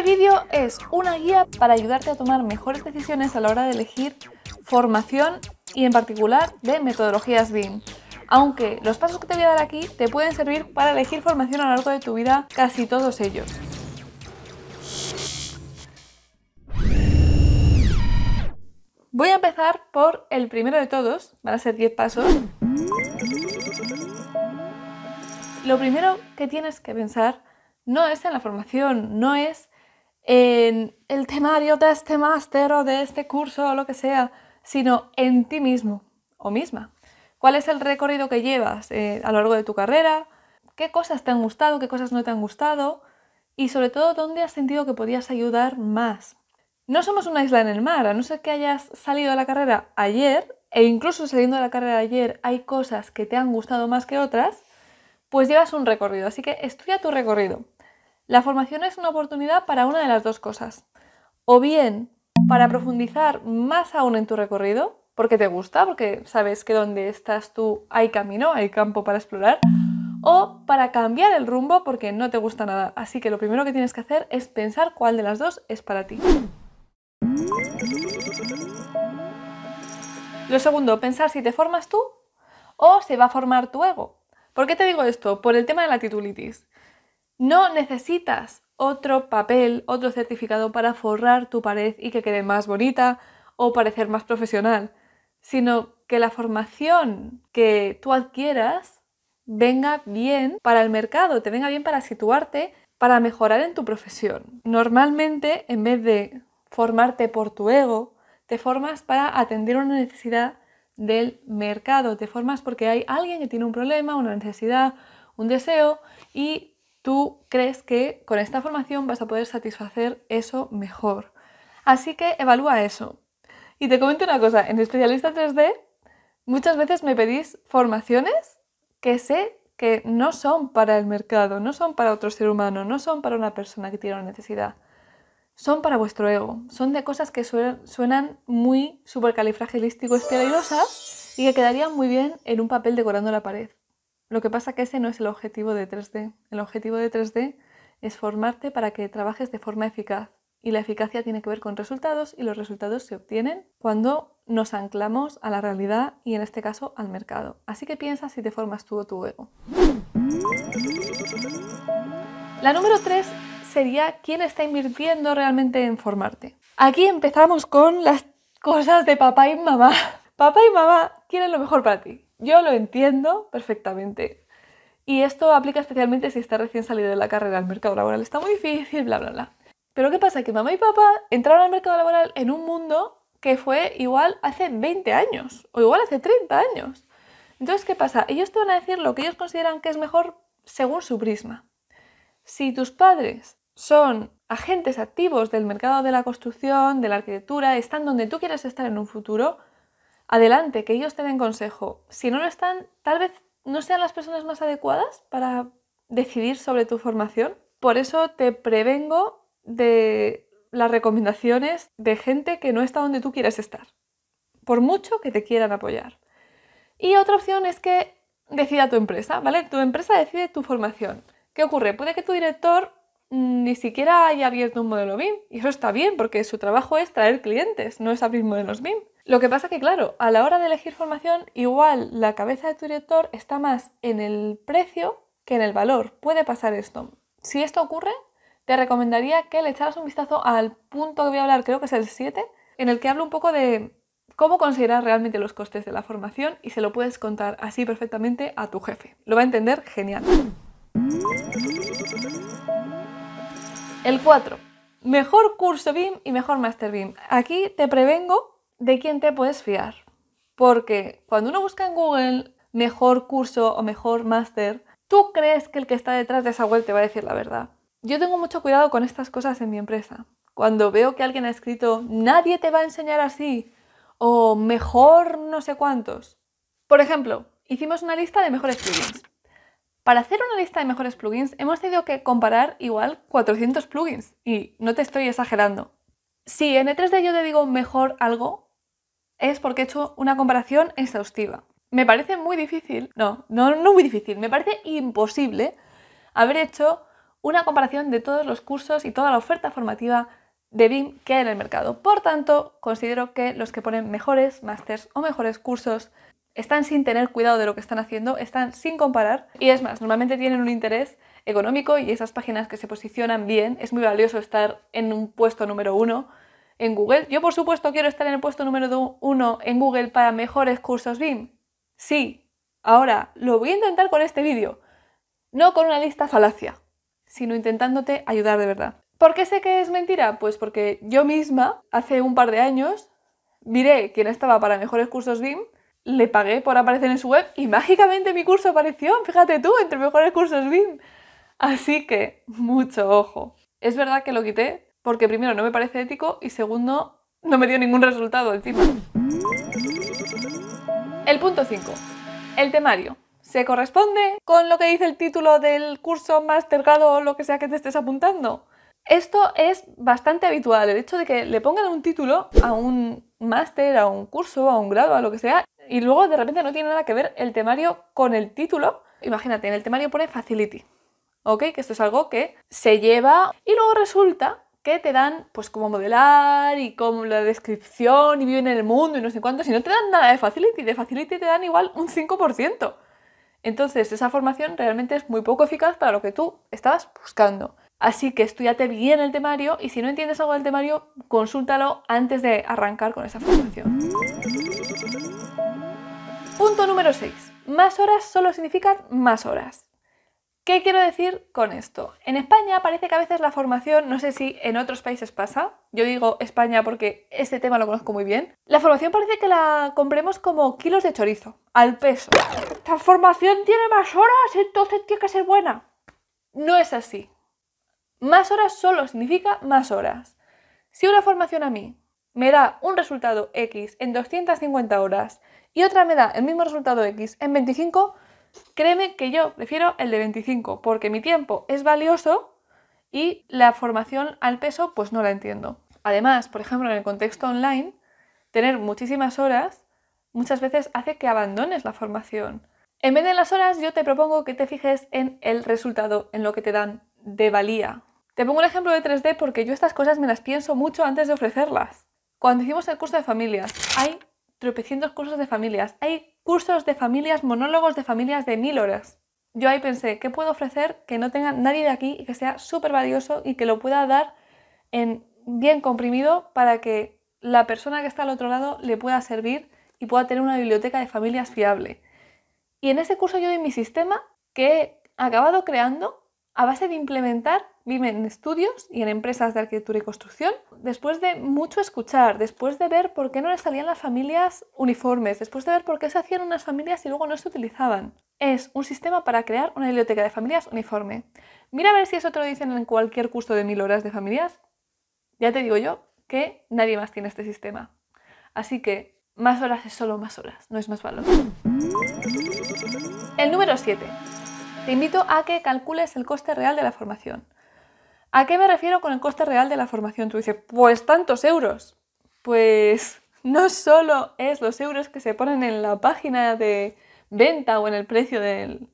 Este vídeo es una guía para ayudarte a tomar mejores decisiones a la hora de elegir formación y en particular de metodologías BIM. Aunque los pasos que te voy a dar aquí te pueden servir para elegir formación a lo largo de tu vida, casi todos ellos. Voy a empezar por el primero de todos, van a ser 10 pasos. Lo primero que tienes que pensar no es en la formación, no es en el temario de este máster o de este curso o lo que sea, sino en ti mismo o misma. ¿Cuál es el recorrido que llevas eh, a lo largo de tu carrera? ¿Qué cosas te han gustado? ¿Qué cosas no te han gustado? Y sobre todo, ¿dónde has sentido que podías ayudar más? No somos una isla en el mar, a no ser que hayas salido de la carrera ayer, e incluso saliendo de la carrera ayer hay cosas que te han gustado más que otras, pues llevas un recorrido. Así que estudia tu recorrido. La formación es una oportunidad para una de las dos cosas. O bien para profundizar más aún en tu recorrido, porque te gusta, porque sabes que donde estás tú hay camino, hay campo para explorar, o para cambiar el rumbo porque no te gusta nada. Así que lo primero que tienes que hacer es pensar cuál de las dos es para ti. Lo segundo, pensar si te formas tú o se va a formar tu ego. ¿Por qué te digo esto? Por el tema de la titulitis. No necesitas otro papel, otro certificado para forrar tu pared y que quede más bonita o parecer más profesional, sino que la formación que tú adquieras venga bien para el mercado, te venga bien para situarte, para mejorar en tu profesión. Normalmente, en vez de formarte por tu ego, te formas para atender una necesidad del mercado, te formas porque hay alguien que tiene un problema, una necesidad, un deseo y tú crees que con esta formación vas a poder satisfacer eso mejor. Así que evalúa eso. Y te comento una cosa, en especialista 3D muchas veces me pedís formaciones que sé que no son para el mercado, no son para otro ser humano, no son para una persona que tiene una necesidad. Son para vuestro ego, son de cosas que suenan muy supercalifragilístico espialidosas y que quedarían muy bien en un papel decorando la pared. Lo que pasa que ese no es el objetivo de 3D. El objetivo de 3D es formarte para que trabajes de forma eficaz. Y la eficacia tiene que ver con resultados y los resultados se obtienen cuando nos anclamos a la realidad y en este caso al mercado. Así que piensa si te formas tú o tu ego. La número 3 sería quién está invirtiendo realmente en formarte. Aquí empezamos con las cosas de papá y mamá. Papá y mamá quieren lo mejor para ti. Yo lo entiendo perfectamente. Y esto aplica especialmente si estás recién salido de la carrera. al mercado laboral está muy difícil, bla, bla, bla. Pero ¿qué pasa? Que mamá y papá entraron al mercado laboral en un mundo que fue igual hace 20 años o igual hace 30 años. Entonces, ¿qué pasa? Ellos te van a decir lo que ellos consideran que es mejor según su prisma. Si tus padres son agentes activos del mercado de la construcción, de la arquitectura, están donde tú quieres estar en un futuro, adelante, que ellos te den consejo. Si no lo están, tal vez no sean las personas más adecuadas para decidir sobre tu formación. Por eso te prevengo de las recomendaciones de gente que no está donde tú quieres estar, por mucho que te quieran apoyar. Y otra opción es que decida tu empresa, ¿vale? Tu empresa decide tu formación. ¿Qué ocurre? Puede que tu director mm, ni siquiera haya abierto un modelo BIM. Y eso está bien, porque su trabajo es traer clientes, no es abrir modelos BIM. Lo que pasa que, claro, a la hora de elegir formación, igual la cabeza de tu director está más en el precio que en el valor. Puede pasar esto. Si esto ocurre, te recomendaría que le echaras un vistazo al punto que voy a hablar, creo que es el 7, en el que hablo un poco de cómo considerar realmente los costes de la formación y se lo puedes contar así perfectamente a tu jefe. Lo va a entender genial. El 4. Mejor curso BIM y mejor Master BIM. Aquí te prevengo de quién te puedes fiar. Porque cuando uno busca en Google mejor curso o mejor máster, tú crees que el que está detrás de esa web te va a decir la verdad. Yo tengo mucho cuidado con estas cosas en mi empresa. Cuando veo que alguien ha escrito, nadie te va a enseñar así, o mejor no sé cuántos. Por ejemplo, hicimos una lista de mejores plugins. Para hacer una lista de mejores plugins hemos tenido que comparar igual 400 plugins, y no te estoy exagerando. Si en E3D yo te digo mejor algo, es porque he hecho una comparación exhaustiva. Me parece muy difícil, no, no, no muy difícil, me parece imposible haber hecho una comparación de todos los cursos y toda la oferta formativa de BIM que hay en el mercado. Por tanto, considero que los que ponen mejores másters o mejores cursos están sin tener cuidado de lo que están haciendo, están sin comparar y es más, normalmente tienen un interés económico y esas páginas que se posicionan bien, es muy valioso estar en un puesto número uno en Google. Yo, por supuesto, quiero estar en el puesto número uno en Google para mejores cursos BIM. Sí, ahora lo voy a intentar con este vídeo. No con una lista falacia, sino intentándote ayudar de verdad. ¿Por qué sé que es mentira? Pues porque yo misma, hace un par de años, miré quién estaba para mejores cursos BIM, le pagué por aparecer en su web y mágicamente mi curso apareció, fíjate tú, entre mejores cursos BIM. Así que, mucho ojo. Es verdad que lo quité porque primero no me parece ético y segundo no me dio ningún resultado encima. El punto 5. El temario. ¿Se corresponde con lo que dice el título del curso, máster, grado o lo que sea que te estés apuntando? Esto es bastante habitual, el hecho de que le pongan un título a un máster, a un curso, a un grado, a lo que sea, y luego de repente no tiene nada que ver el temario con el título. Imagínate, en el temario pone Facility, ¿ok? Que esto es algo que se lleva y luego resulta que te dan pues cómo modelar y como la descripción y viven en el mundo y no sé cuánto, si no te dan nada de Facility, de Facility te dan igual un 5%. Entonces esa formación realmente es muy poco eficaz para lo que tú estabas buscando. Así que estudiate bien el temario y si no entiendes algo del temario, consúltalo antes de arrancar con esa formación. Punto número 6. Más horas solo significan más horas. ¿Qué quiero decir con esto? En España parece que a veces la formación, no sé si en otros países pasa, yo digo España porque este tema lo conozco muy bien, la formación parece que la compremos como kilos de chorizo, al peso. Esta formación tiene más horas, entonces tiene que ser buena. No es así. Más horas solo significa más horas. Si una formación a mí me da un resultado X en 250 horas y otra me da el mismo resultado X en 25, Créeme que yo prefiero el de 25 porque mi tiempo es valioso y la formación al peso pues no la entiendo. Además, por ejemplo, en el contexto online, tener muchísimas horas muchas veces hace que abandones la formación. En vez de las horas, yo te propongo que te fijes en el resultado, en lo que te dan de valía. Te pongo un ejemplo de 3D porque yo estas cosas me las pienso mucho antes de ofrecerlas. Cuando hicimos el curso de familias, hay tropecientos cursos de familias. Hay cursos de familias, monólogos de familias de mil horas. Yo ahí pensé, ¿qué puedo ofrecer que no tenga nadie de aquí y que sea súper valioso y que lo pueda dar en bien comprimido para que la persona que está al otro lado le pueda servir y pueda tener una biblioteca de familias fiable? Y en ese curso yo doy mi sistema que he acabado creando a base de implementar vive en estudios y en empresas de arquitectura y construcción, después de mucho escuchar, después de ver por qué no le salían las familias uniformes, después de ver por qué se hacían unas familias y luego no se utilizaban. Es un sistema para crear una biblioteca de familias uniforme. Mira a ver si eso te lo dicen en cualquier curso de mil horas de familias. Ya te digo yo que nadie más tiene este sistema. Así que más horas es solo más horas, no es más valor. El número 7. Te invito a que calcules el coste real de la formación. ¿A qué me refiero con el coste real de la formación? Tú dices, pues tantos euros. Pues no solo es los euros que se ponen en la página de venta o en el precio del,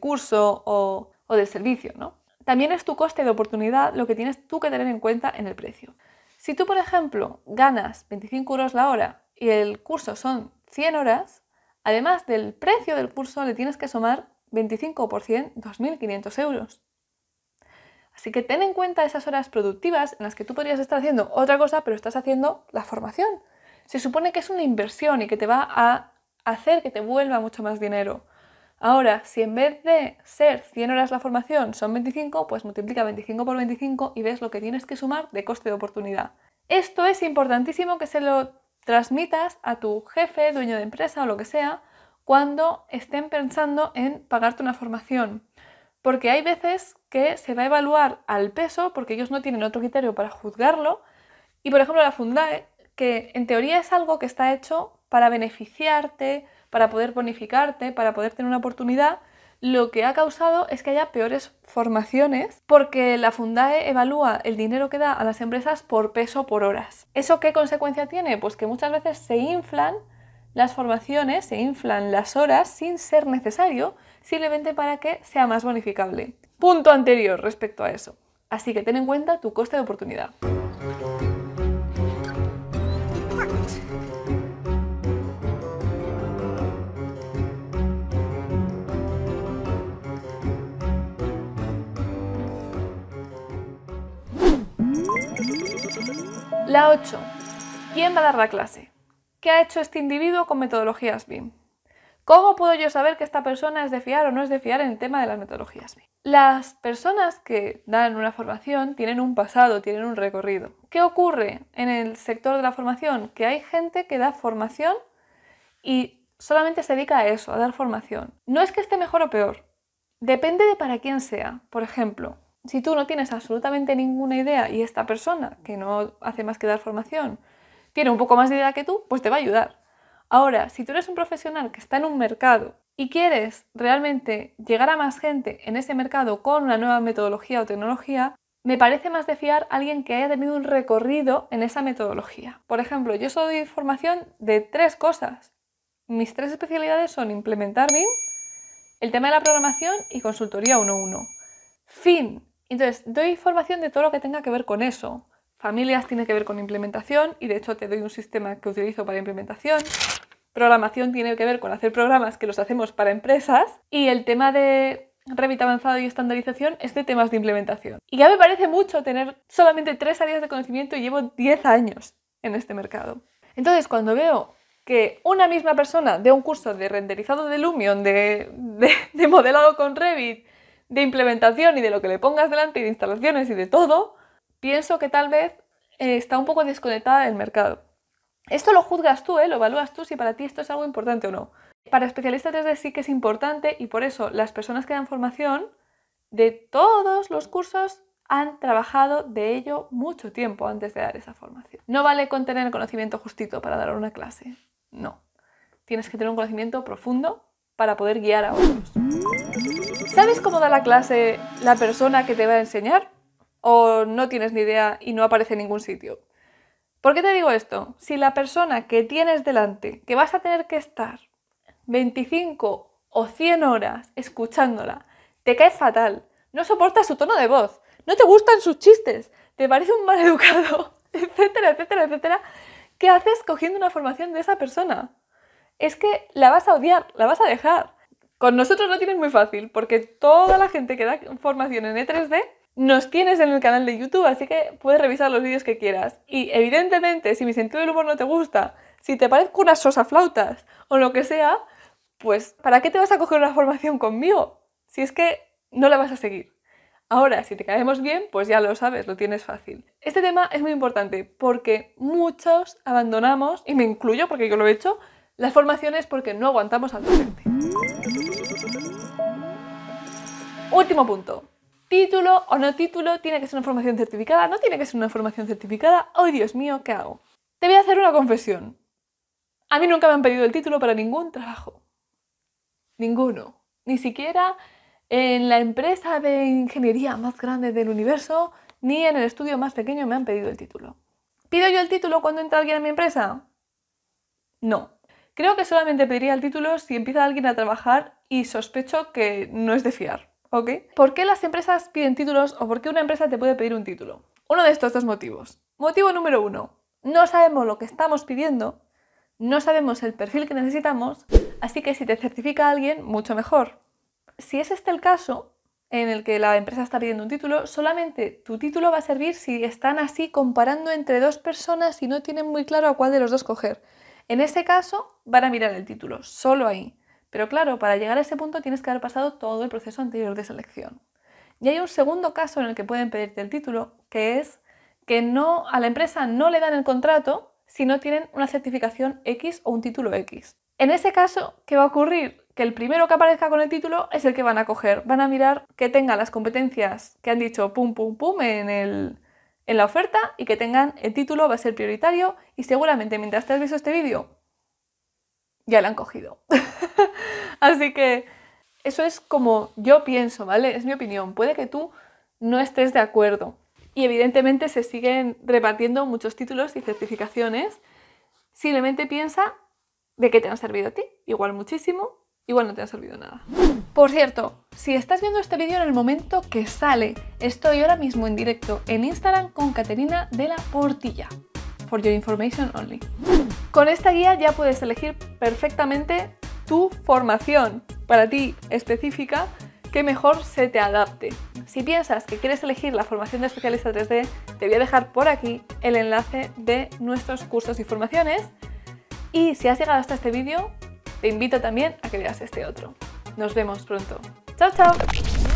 curso o, del servicio, ¿no? También es tu coste de oportunidad lo que tienes tú que tener en cuenta en el precio. Si tú, por ejemplo, ganas 25 euros la hora y el curso son 100 horas, además del precio del curso le tienes que sumar 25 2.500 euros. Así que ten en cuenta esas horas productivas en las que tú podrías estar haciendo otra cosa, pero estás haciendo la formación. Se supone que es una inversión y que te va a hacer que te vuelva mucho más dinero. Ahora, si en vez de ser 100 horas la formación son 25, pues multiplica 25 por 25 y ves lo que tienes que sumar de coste de oportunidad. Esto es importantísimo que se lo transmitas a tu jefe, dueño de empresa o lo que sea, cuando estén pensando en pagarte una formación porque hay veces que se va a evaluar al peso porque ellos no tienen otro criterio para juzgarlo. Y por ejemplo la fundae, que en teoría es algo que está hecho para beneficiarte, para poder bonificarte, para poder tener una oportunidad, lo que ha causado es que haya peores formaciones porque la Fundae evalúa el dinero que da a las empresas por peso por horas. ¿Eso qué consecuencia tiene? Pues que muchas veces se inflan las formaciones, se inflan las horas sin ser necesario simplemente para que sea más bonificable. Punto anterior respecto a eso. Así que ten en cuenta tu coste de oportunidad. La 8. ¿Quién va a dar la clase? ¿Qué ha hecho este individuo con metodologías BIM? ¿Cómo puedo yo saber que esta persona es de fiar o no es de fiar en el tema de las metodologías? Las personas que dan una formación tienen un pasado, tienen un recorrido. ¿Qué ocurre en el sector de la formación? Que hay gente que da formación y solamente se dedica a eso, a dar formación. No es que esté mejor o peor, depende de para quién sea. Por ejemplo, si tú no tienes absolutamente ninguna idea y esta persona, que no hace más que dar formación, tiene un poco más de idea que tú, pues te va a ayudar. Ahora, si tú eres un profesional que está en un mercado y quieres realmente llegar a más gente en ese mercado con una nueva metodología o tecnología, me parece más de fiar a alguien que haya tenido un recorrido en esa metodología. Por ejemplo, yo solo doy información de tres cosas. Mis tres especialidades son implementar BIM, el tema de la programación y consultoría 1-1. Fin. Entonces, doy información de todo lo que tenga que ver con eso. Familias tiene que ver con implementación y de hecho te doy un sistema que utilizo para implementación programación tiene que ver con hacer programas que los hacemos para empresas y el tema de Revit avanzado y estandarización es de temas de implementación. Y ya me parece mucho tener solamente tres áreas de conocimiento y llevo 10 años en este mercado. Entonces, cuando veo que una misma persona de un curso de renderizado de Lumion, de, modelado con Revit, de implementación y de lo que le pongas delante, y de instalaciones y de todo, pienso que tal vez eh, está un poco desconectada del mercado. Esto lo juzgas tú, ¿eh? lo evalúas tú si para ti esto es algo importante o no. Para especialistas 3D sí que es importante y por eso las personas que dan formación de todos los cursos han trabajado de ello mucho tiempo antes de dar esa formación. No vale con tener el conocimiento justito para dar una clase, no. Tienes que tener un conocimiento profundo para poder guiar a otros. ¿Sabes cómo da la clase la persona que te va a enseñar? ¿O no tienes ni idea y no aparece en ningún sitio? ¿Por qué te digo esto? Si la persona que tienes delante, que vas a tener que estar 25 o 100 horas escuchándola, te cae fatal, no soportas su tono de voz, no te gustan sus chistes, te parece un mal educado, etcétera, etcétera, etcétera, ¿qué haces cogiendo una formación de esa persona? Es que la vas a odiar, la vas a dejar. Con nosotros no tienes muy fácil, porque toda la gente que da formación en E3D nos tienes en el canal de YouTube, así que puedes revisar los vídeos que quieras. Y evidentemente, si mi sentido del humor no te gusta, si te parezco unas flautas o lo que sea, pues ¿para qué te vas a coger una formación conmigo? Si es que no la vas a seguir. Ahora, si te caemos bien, pues ya lo sabes, lo tienes fácil. Este tema es muy importante porque muchos abandonamos, y me incluyo porque yo lo he hecho, las formaciones porque no aguantamos al docente. Último punto. Título o no título, tiene que ser una formación certificada, no tiene que ser una formación certificada. ¡Ay, Dios mío, qué hago! Te voy a hacer una confesión. A mí nunca me han pedido el título para ningún trabajo. Ninguno. Ni siquiera en la empresa de ingeniería más grande del universo, ni en el estudio más pequeño me han pedido el título. ¿Pido yo el título cuando entra alguien a mi empresa? No. Creo que solamente pediría el título si empieza alguien a trabajar y sospecho que no es de fiar. ¿Por qué las empresas piden títulos o por qué una empresa te puede pedir un título? Uno de estos dos motivos. Motivo número uno, no sabemos lo que estamos pidiendo, no sabemos el perfil que necesitamos, así que si te certifica alguien, mucho mejor. Si es este el caso en el que la empresa está pidiendo un título, solamente tu título va a servir si están así comparando entre dos personas y no tienen muy claro a cuál de los dos coger. En ese caso, van a mirar el título, solo ahí. Pero claro, para llegar a ese punto tienes que haber pasado todo el proceso anterior de selección. Y hay un segundo caso en el que pueden pedirte el título, que es que no, a la empresa no le dan el contrato si no tienen una certificación X o un título X. En ese caso, ¿qué va a ocurrir? Que el primero que aparezca con el título es el que van a coger. Van a mirar que tenga las competencias que han dicho pum pum pum en, en la oferta y que tengan el título, va a ser prioritario y seguramente mientras te has visto este vídeo ya la han cogido. Así que eso es como yo pienso, ¿vale? Es mi opinión. Puede que tú no estés de acuerdo. Y evidentemente se siguen repartiendo muchos títulos y certificaciones. Simplemente piensa de qué te han servido a ti. Igual muchísimo, igual no te han servido nada. Por cierto, si estás viendo este vídeo en el momento que sale, estoy ahora mismo en directo en Instagram con Caterina de la Portilla your information only. Con esta guía ya puedes elegir perfectamente tu formación para ti específica que mejor se te adapte. Si piensas que quieres elegir la formación de especialista 3D, te voy a dejar por aquí el enlace de nuestros cursos y formaciones. Y si has llegado hasta este vídeo, te invito también a que veas este otro. Nos vemos pronto. ¡Chao, chao!